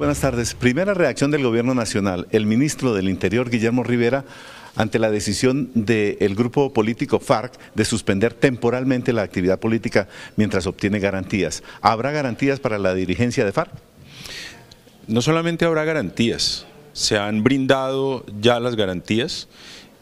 Buenas tardes. Primera reacción del Gobierno Nacional. El ministro del Interior, Guillermo Rivera, ante la decisión del grupo político FARC de suspender temporalmente la actividad política mientras obtiene garantías. ¿Habrá garantías para la dirigencia de FARC? No solamente habrá garantías, se han brindado ya las garantías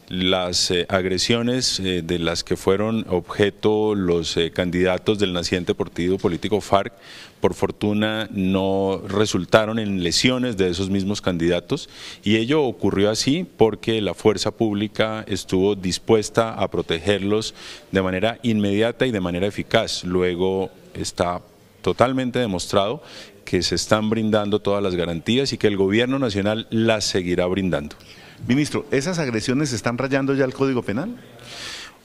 las eh, agresiones eh, de las que fueron objeto los eh, candidatos del naciente partido político FARC, por fortuna no resultaron en lesiones de esos mismos candidatos y ello ocurrió así porque la fuerza pública estuvo dispuesta a protegerlos de manera inmediata y de manera eficaz. Luego está totalmente demostrado que se están brindando todas las garantías y que el gobierno nacional las seguirá brindando. Ministro, ¿esas agresiones están rayando ya el Código Penal?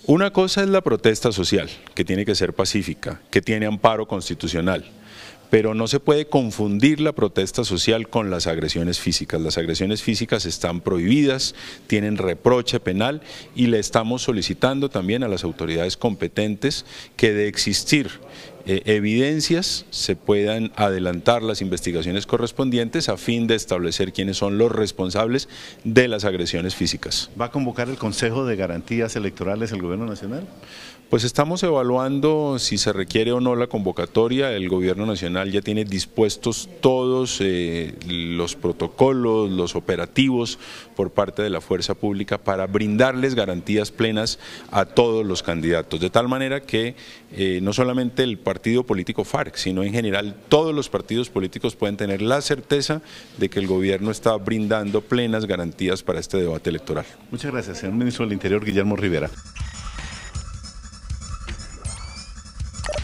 Una cosa es la protesta social, que tiene que ser pacífica, que tiene amparo constitucional pero no se puede confundir la protesta social con las agresiones físicas. Las agresiones físicas están prohibidas, tienen reproche penal y le estamos solicitando también a las autoridades competentes que de existir eh, evidencias, se puedan adelantar las investigaciones correspondientes a fin de establecer quiénes son los responsables de las agresiones físicas. ¿Va a convocar el Consejo de Garantías Electorales el Gobierno Nacional? Pues estamos evaluando si se requiere o no la convocatoria. El Gobierno Nacional ya tiene dispuestos todos eh, los protocolos, los operativos por parte de la fuerza pública para brindarles garantías plenas a todos los candidatos. De tal manera que eh, no solamente el partido partido político FARC, sino en general todos los partidos políticos pueden tener la certeza de que el gobierno está brindando plenas garantías para este debate electoral. Muchas gracias, señor ministro del Interior, Guillermo Rivera.